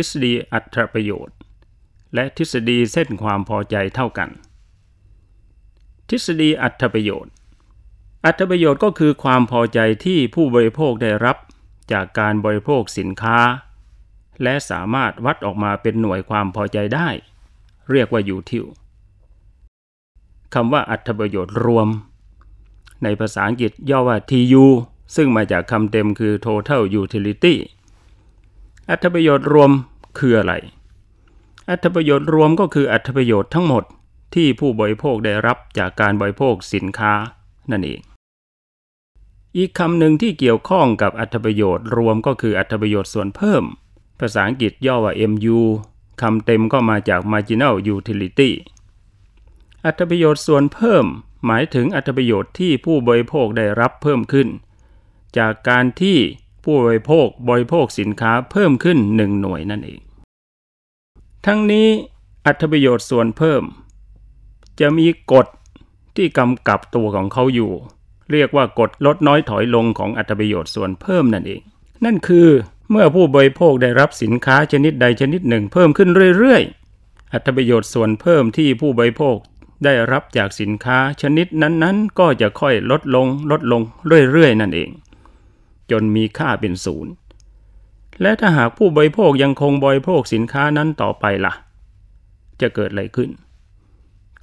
ฤษฎีอัตรประโยชน์ และทฤษฎีเส้นความพอใจเท่ากัน ทฤษฎีอัตรประโยชน์อัตรประโยชน์ก็คือความพอใจที่ผู้บริโภคได้รับจากการบริโภคสินค้า และสามารถวัดออกมาเป็นหน่วยความพอใจได้ เรียกว่ายูทิลคำว่าอัตรประโยชน์รวม ในภาษาอังกฤษย่อว่า TU ซึ่งมาจากคำเต็มคือ total utility อัตประโยชน์รวมคืออะไร อัตประโยชน์รวมก็คืออัตประโยชน์ทั้งหมดที่ผู้บริโภคได้รับจากการบริโภคสินค้านั่นเอง อีกคำหนึ่งที่เกี่ยวข้องกับอัตประโยชน์รวมก็คืออัตประโยชน์ส่วนเพิ่ม ภาษาอังกฤษย่อว่า MU คำเต็มก็มาจาก marginal utility อัตประโยชน์ส่วนเพิ่ม หมายถึงอัตประโยชน์ที่ผู้บริโภคได้รับเพิ่มขึ้น จากการที่ผู้บริโภคบริโภคสินค้าเพิ่มขึ้นหนึ่งหน่วยนั่นเอง ทั้งนี้อัตประโยชน์ส่วนเพิ่มจะมีกฎที่กำกับตัวของเขาอยู่ เรียกว่ากฎลดน้อยถอยลงของอัตประโยชน์ส่วนเพิ่มนั่นเอง นั่นคือเมื่อผู้บริโภคได้รับสินค้าชนิดใดชนิดหนึ่ง เพิ่มขึ้นเรื่อย ๆ อัตประโยชน์ส่วนเพิ่มที่ผู้บริโภคได้รับจากสินค้าชนิดนั้นๆ ก็จะค่อยลดลงลดลงเรื่อยๆนั่นเองจนมีค่าเป็นศูนย์ และถ้าหากผู้บริโภคยังคงบริโภคสินค้านั้นต่อไปละ่ะ จะเกิดอะไรขึ้น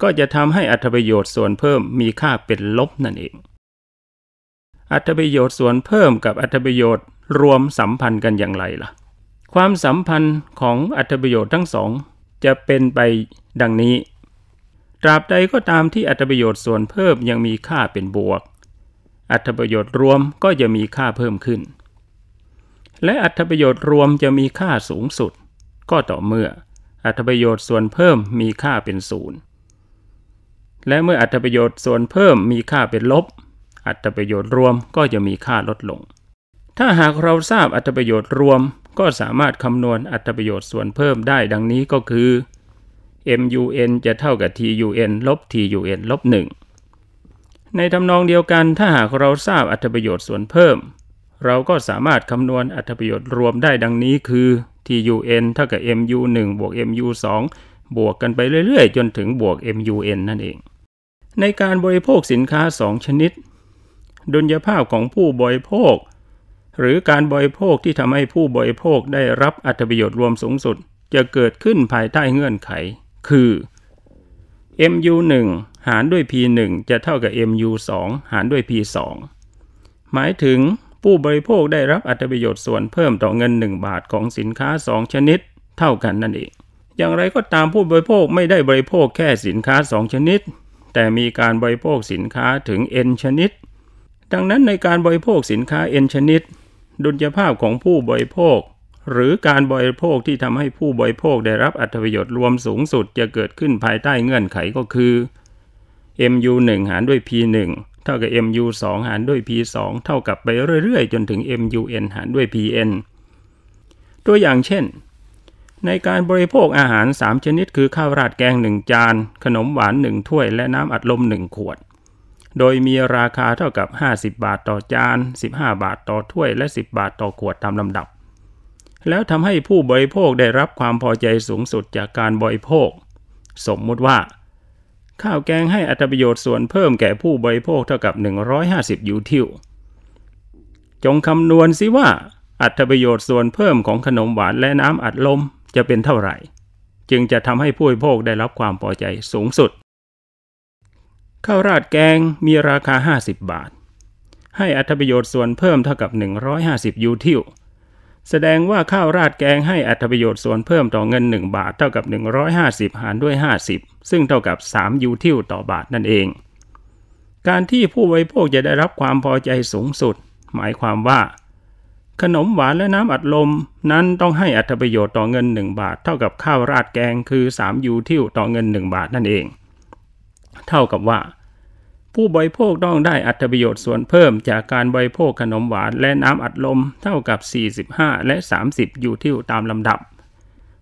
ก็จะทำให้อัตประโยชน์ส่วนเพิ่มมีค่าเป็นลบนั่นเอง อัตประโยชน์ส่วนเพิ่มกับอัตประโยชน์รวมสัมพันธ์กันอย่างไรละ่ะ ความสัมพันธ์ของอัตประโยชน์ทั้งสองจะเป็นไปดังนี้ตราบใดก็ตามที่อัตประโยชน์ส่วนเพิ่มยังมีค่าเป็นบวกอัตประโยชน์รวมก็จะมีค่าเพิ่มขึ้น และอัตประโยชน์รวมจะมีค่าสูงสุด ก็ต่อเมื่ออัตประโยชน์ส่วนเพิ่มมีค่าเป็นศูนย์และเมื่ออัตประโยชน์ส่วนเพิ่มมีค่าเป็นลบ อัตประโยชน์รวมก็จะมีค่าลดลง ถ้าหากเราทราบอัตประโยชน์รวมก็สามารถคำนวณอัตประโยชน์ส่วนเพิ่มได้ดังนี้ก็คือ mun จะเท่ากับ tun ลบ tun ลบ1ในทำนองเดียวกันถ้าหากเราทราบอัตประโยชน์ส่วนเพิ่ม เราก็สามารถคำนวณอัตประโยชน์รวมได้ดังนี้คือ TUN เท่ากับ MU1 บวก MU2 บวกกันไปเรื่อยๆ จนถึงบวก MUN นั่นเอง ในการบริโภคสินค้า 2 ชนิดดุลยภาพของผู้บริโภค หรือการบริโภคที่ทำให้ผู้บริโภคได้รับอัตประโยชน์รวมสูงสุด จะเกิดขึ้นภายใต้เงื่อนไข คือ mu 1หารด้วย p 1จะเท่ากับ mu 2หารด้วย p 2หมายถึงผู้บริโภคได้รับอัตประโยชน์ส่วนเพิ่มต่อเงิน 1 บาทของสินค้า 2 ชนิด เท่ากันนั่นเอง อย่างไรก็ตามผู้บริโภคไม่ได้บริโภคแค่สินค้า 2 ชนิด แต่มีการบริโภคสินค้าถึง n ชนิด ดังนั้นในการบริโภคสินค้า n ชนิด ดุลยภาพของผู้บริโภคหรือการบริโภคที่ทำให้ผู้บริโภคได้รับอัตประโยชน์รวมสูงสุดจะเกิดขึ้นภายใต้เงื่อนไขก็คือ mu 1หารด้วย p 1เท่ากับ mu 2หารด้วย p 2เท่ากับไปเรื่อยๆ จนถึง mu n หารด้วย p n ตัวอย่างเช่น ในการบริโภคอาหาร 3 ชนิดคือข้าวราดแกง 1 จาน ขนมหวาน 1 ถ้วยและน้ำอัดลม 1 ขวด โดยมีราคาเท่ากับ 50 บาทต่อจาน 15 บาทต่อถ้วย และ 10 บาทต่อขวดตามลำดับแล้วทำให้ผู้บริโภคได้รับความพอใจสูงสุดจากการบริโภค สมมติว่าข้าวแกงให้อัตประโยชน์ส่วนเพิ่มแก่ผู้บริโภคเท่ากับ 150 ยูทิลจงคำนวณสิว่าอัตประโยชน์ส่วนเพิ่มของขนมหวานและน้ำอัดลมจะเป็นเท่าไหร่ จึงจะทำให้ผู้บริโภคได้รับความพอใจสูงสุด ข้าวราดแกงมีราคา 50 บาท ให้อัตประโยชน์ส่วนเพิ่มเท่ากับ 150 ยูทิลแสดงว่าข้าวราดแกงให้อัตประโยชน์ส่วนเพิ่มต่อเงิน 1 บาท เท่ากับ 150 หารด้วย 50 ซึ่งเท่ากับ3ยูทิลต่อบาทนั่นเอง การที่ผู้บริโภคจะได้รับความพอใจสูงสุด หมายความว่า ขนมหวานและน้ำอัดลม นั้นต้องให้อัตประโยชน์ต่อเงิน 1 บาท เท่ากับข้าวราดแกง คือ3ยูทิลต่อเงิน 1 บาทนั่นเอง เท่ากับว่าผู้บริโภคต้องได้อัตประโยชน์ส่วนเพิ่มจากการบริโภคขนมหวานและน้ำอัดลมเท่ากับ 45 และ 30อยู่ที่ตามลำดับ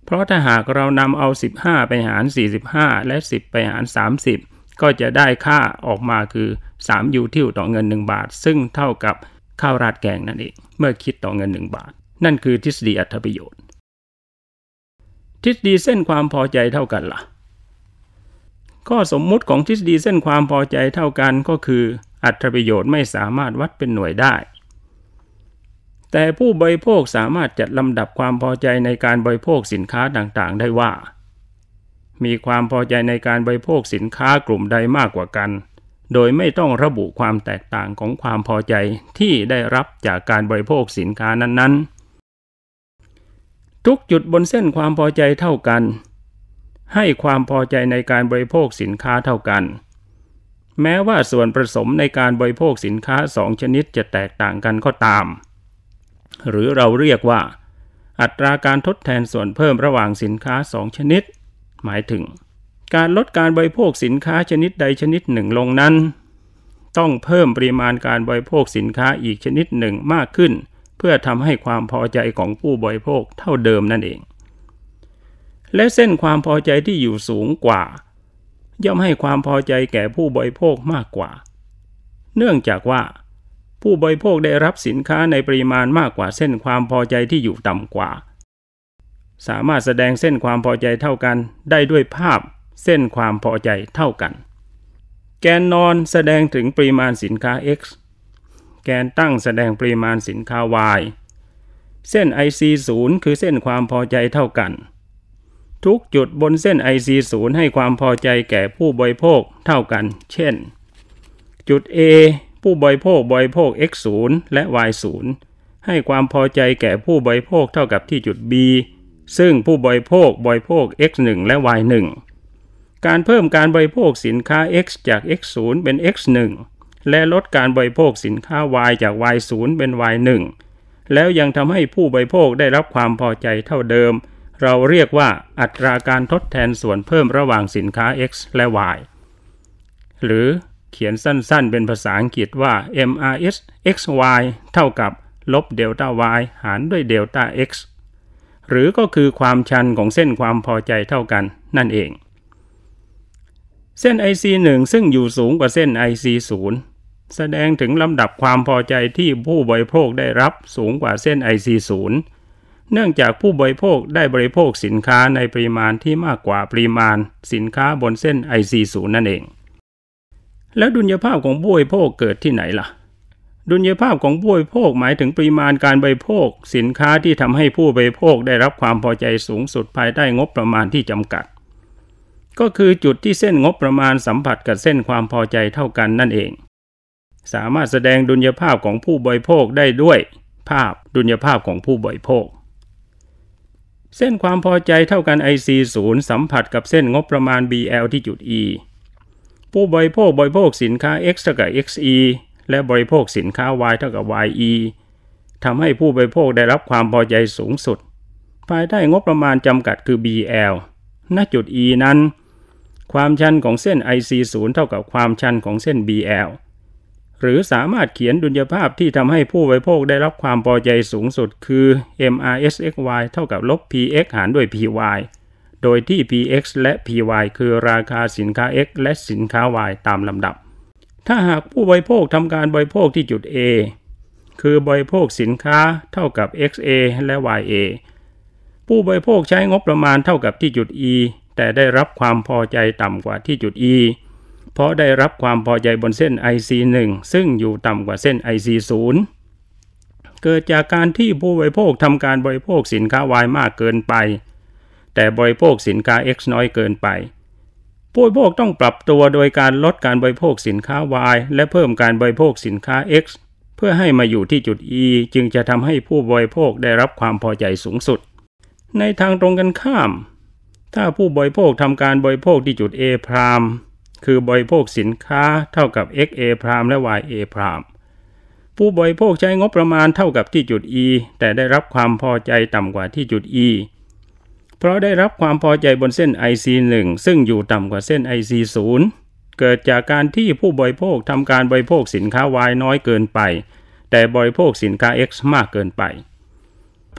เพราะถ้าหากเรานำเอา 15 ไปหาร 45 และ 10 ไปหาร 30 ก็จะได้ค่าออกมาคือ 3 ยูทิลต่อเงิน 1 บาท ซึ่งเท่ากับข้าวราดแกงนั่นเอง เมื่อคิดต่อเงิน 1 บาท นั่นคือทฤษฎีอัตประโยชน์ ทฤษฎีเส้นความพอใจเท่ากันละ่ะข้อสมมุติของทฤษฎีเส้นความพอใจเท่ากันก็คืออัตประโยชน์ไม่สามารถวัดเป็นหน่วยได้ แต่ผู้บริโภคสามารถจัดลำดับความพอใจในการบริโภคสินค้าต่างๆ ได้ว่า มีความพอใจในการบริโภคสินค้ากลุ่มใดมากกว่ากัน โดยไม่ต้องระบุความแตกต่างของความพอใจที่ได้รับจากการบริโภคสินค้านั้นๆ ทุกจุดบนเส้นความพอใจเท่ากันให้ความพอใจในการบริโภคสินค้าเท่ากัน แม้ว่าส่วนผสมในการบริโภคสินค้าสองชนิดจะแตกต่างกันก็ตาม หรือเราเรียกว่า อัตราการทดแทนส่วนเพิ่มระหว่างสินค้าสองชนิด หมายถึง การลดการบริโภคสินค้าชนิดใดชนิดหนึ่งลงนั้น ต้องเพิ่มปริมาณการบริโภคสินค้าอีกชนิดหนึ่งมากขึ้น เพื่อทำให้ความพอใจของผู้บริโภคเท่าเดิมนั่นเองและเส้นความพอใจที่อยู่สูงกว่าย่อมให้ความพอใจแก่ผู้บริโภคมากกว่า เนื่องจากว่า ผู้บริโภคได้รับสินค้าในปริมาณมากกว่าเส้นความพอใจที่อยู่ต่ำกว่า สามารถแสดงเส้นความพอใจเท่ากัน ได้ด้วยภาพเส้นความพอใจเท่ากัน แกนนอนแสดงถึงปริมาณสินค้า x แกนตั้งแสดงปริมาณสินค้า y เส้น IC0 คือเส้นความพอใจเท่ากันทุกจุดบนเส้น IC0 ให้ความพอใจแก่ผู้บริโภคเท่ากัน เช่น จุด A ผู้บริโภคบริโภค X0 และ Y0 ให้ความพอใจแก่ผู้บริโภคเท่ากับที่จุด B ซึ่งผู้บริโภคบริโภค X1 และ Y1 การเพิ่มการบริโภคสินค้า X จาก X0 เป็น X1 และลดการบริโภคสินค้า Y จาก Y0 เป็น Y1 แล้วยังทำให้ผู้บริโภคได้รับความพอใจเท่าเดิมเราเรียกว่าอัตราการทดแทนส่วนเพิ่มระหว่างสินค้า x และ y หรือเขียนสั้นๆ เป็นภาษาอังกฤษว่า MRS xy เท่ากับ ลบเดลต้า y หารด้วยเดลต้า x หรือก็คือความชันของเส้นความพอใจเท่ากันนั่นเอง เส้น IC1 ซึ่งอยู่สูงกว่าเส้น IC0 แสดงถึงลำดับความพอใจที่ผู้บริโภคได้รับสูงกว่าเส้น IC0 เนื่องจากผู้บริโภคได้บริโภคสินค้าในปริมาณที่มากกว่าปริมาณสินค้าบนเส้น IC0 นั่นเอง แล้วดุลยภาพของผู้บริโภคเกิดที่ไหนล่ะ ดุลยภาพของผู้บริโภคหมายถึงปริมาณการบริโภค สินค้าที่ทำให้ผู้บริโภคได้รับความพอใจสูงสุดภายใต้งบประมาณที่จำกัด ก็คือจุดที่เส้นงบประมาณสัมผัสกับเส้นความพอใจเท่ากันนั่นเอง สามารถแสดงดุลยภาพของผู้บริโภคได้ด้วย ภาพดุลยภาพของผู้บริโภคเส้นความพอใจเท่ากัน IC 0สัมผัสกับเส้นงบประมาณ BL ที่จุด E ผู้บริโภคบริโภคสินค้า X เท่ากับ XE และบริโภคสินค้า Y เท่ากับ YE ทำให้ผู้บริโภคได้รับความพอใจสูงสุด ภายใต้งบประมาณจำกัดคือ BL ณจุด E นั้น ความชันของเส้น IC 0เท่ากับความชันของเส้น BL หรือสามารถเขียนดุลยภาพที่ทำให้ผู้บริโภคได้รับความพอใจสูงสุดคือ MRSXY เท่ากับลบ PX หารด้วย PY โดยที่ PX และ PY คือราคาสินค้า X และสินค้า Y ตามลำดับ ถ้าหากผู้บริโภคทำการบริโภคที่จุด A คือบริโภคสินค้าเท่ากับ XA และ YA ผู้บริโภคใช้งบประมาณเท่ากับที่จุด E แต่ได้รับความพอใจต่ำกว่าที่จุด E พราะได้รับความพอใจบนเส้น IC1 ซึ่งอยู่ต่ำกว่าเส้น IC0 เกิดจากการที่ผู้บริโภคทำการบริโภคสินค้าวายมากเกินไป แต่บริโภคสินค้า X น้อยเกินไป ผู้บริโภคต้องปรับตัวโดยการลดการบริโภคสินค้า Y และเพิ่มการบริโภคสินค้า X เพื่อให้มาอยู่ที่จุด E จึงจะทำให้ผู้บริโภคได้รับความพอใจสูงสุด ในทางตรงกันข้าม ถ้าผู้บริโภคทำการบริโภคที่จุด A พรามคือบริโภคสินค้าเท่ากับ XA พรามและ YA พรามผู้บริโภคใช้งบประมาณเท่ากับที่จุด E แต่ได้รับความพอใจต่ำกว่าที่จุด E เพราะได้รับความพอใจบนเส้น IC1 ซึ่งอยู่ต่ำกว่าเส้น IC0 เกิดจากการที่ผู้บริโภคทำการบริโภคสินค้า Y น้อยเกินไปแต่บริโภคสินค้า X มากเกินไป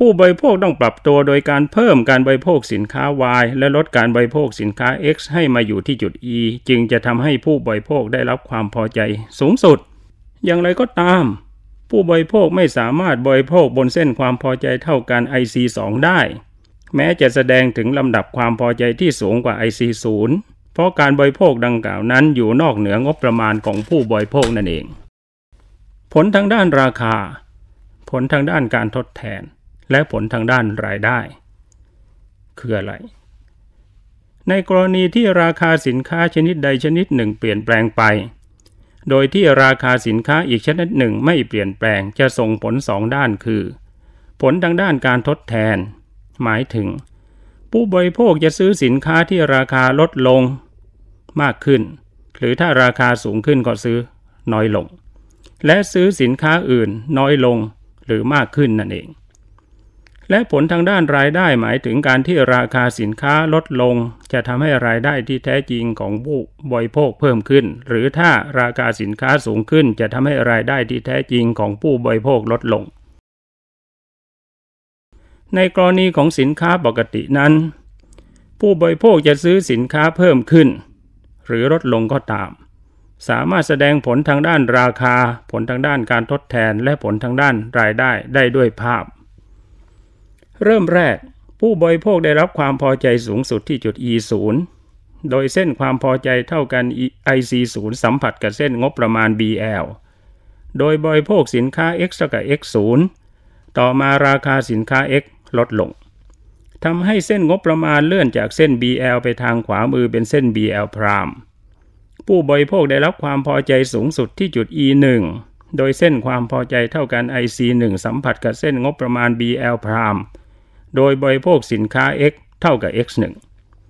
ผู้บริโภคต้องปรับตัวโดยการเพิ่มการบริโภคสินค้า Y และลดการบริโภคสินค้า X ให้มาอยู่ที่จุด E จึงจะทำให้ผู้บริโภคได้รับความพอใจสูงสุด อย่างไรก็ตาม ผู้บริโภคไม่สามารถบริโภคบนเส้นความพอใจเท่ากัน IC2 ได้ แม้จะแสดงถึงลำดับความพอใจที่สูงกว่า IC0 เพราะการบริโภคดังกล่าวนั้นอยู่นอกเหนืองบประมาณของผู้บริโภคนั่นเอง ผลทางด้านราคา ผลทางด้านการทดแทนและผลทางด้านรายได้คืออะไร ในกรณีที่ราคาสินค้าชนิดใดชนิดหนึ่งเปลี่ยนแปลงไป โดยที่ราคาสินค้าอีกชนิดหนึ่ง ไม่เปลี่ยนแปลงจะส่งผลสองด้านคือ ผลทางด้านการทดแทน หมายถึง ผู้บริโภคจะซื้อสินค้าที่ราคาลดลง มากขึ้น หรือถ้าราคาสูงขึ้นก็ซื้อ น้อยลง และซื้อสินค้าอื่นน้อยลงหรือมากขึ้นนั่นเองและผลทางด้านรายได้หมายถึงการที่ราคาสินค้าลดลงจะทำให้รายได้ที่แท้จริงของผู้บริโภคเพิ่มขึ้น หรือถ้าราคาสินค้าสูงขึ้นจะทำให้รายได้ที่แท้จริงของผู้บริโภคลดลง ในกรณีของสินค้าปกตินั้น ผู้บริโภคจะซื้อสินค้าเพิ่มขึ้น หรือลดลงก็ตาม สามารถแสดงผลทางด้านราคาผลทางด้านการทดแทนและผลทางด้านรายได้ได้ด้วยภาพเริ่มแรก ผู้บริโภคได้รับความพอใจสูงสุดที่จุด E0 โดยเส้นความพอใจเท่ากัน IC0 สัมผัสกับเส้นงบประมาณ BL โดยบริโภคสินค้า X กับ X0 ต่อมาราคาสินค้า X ลดลงทำให้เส้นงบประมาณเลื่อนจากเส้น BL ไปทางขวามือเป็นเส้น BL พรามผู้บริโภคได้รับความพอใจสูงสุดที่จุด E1 โดยเส้นความพอใจเท่ากัน IC1 สัมผัสกับเส้นงบประมาณ BL พรามโดยบริโภคสินค้า x เท่ากับ x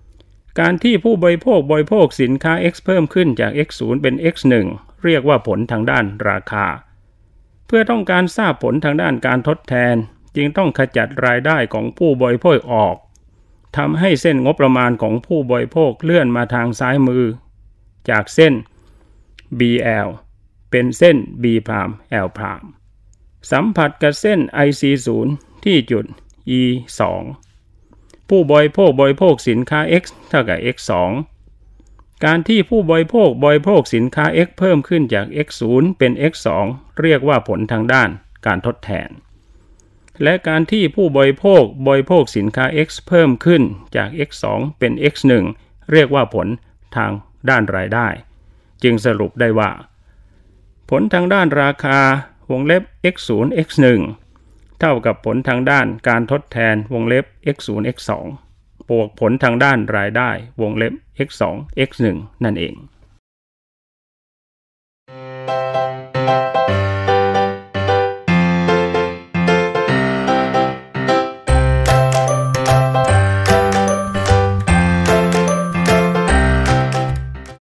1การที่ผู้บริโภคบริโภคสินค้า x เพิ่มขึ้นจาก x 0เป็น x 1เรียกว่าผลทางด้านราคา เพื่อต้องการทราบผลทางด้านการทดแทน จึงต้องขจัดรายได้ของผู้บริโภคออก ทำให้เส้นงบประมาณของผู้บริโภคเลื่อนมาทางซ้ายมือ จากเส้น BL เป็นเส้น B' L' สัมผัสกับเส้น IC0 ที่จุด e 2ผู้บริโภคบริโภคสินค้า x เท่ากับ x 2การที่ผู้บริโภคบริโภคสินค้า x เพิ่มขึ้นจาก x 0เป็น x 2เรียกว่าผลทางด้านการทดแทน และการที่ผู้บริโภคบริโภคสินค้า x เพิ่มขึ้นจาก x 2เป็น x 1เรียกว่าผลทางด้านรายได้ จึงสรุปได้ว่า ผลทางด้านราคาวงเล็บ x 0 x 1เท่ากับผลทางด้านการทดแทนวงเล็บ x 0 x 2บวกผลทางด้านรายได้วงเล็บ x 2 x 1นั่นเอง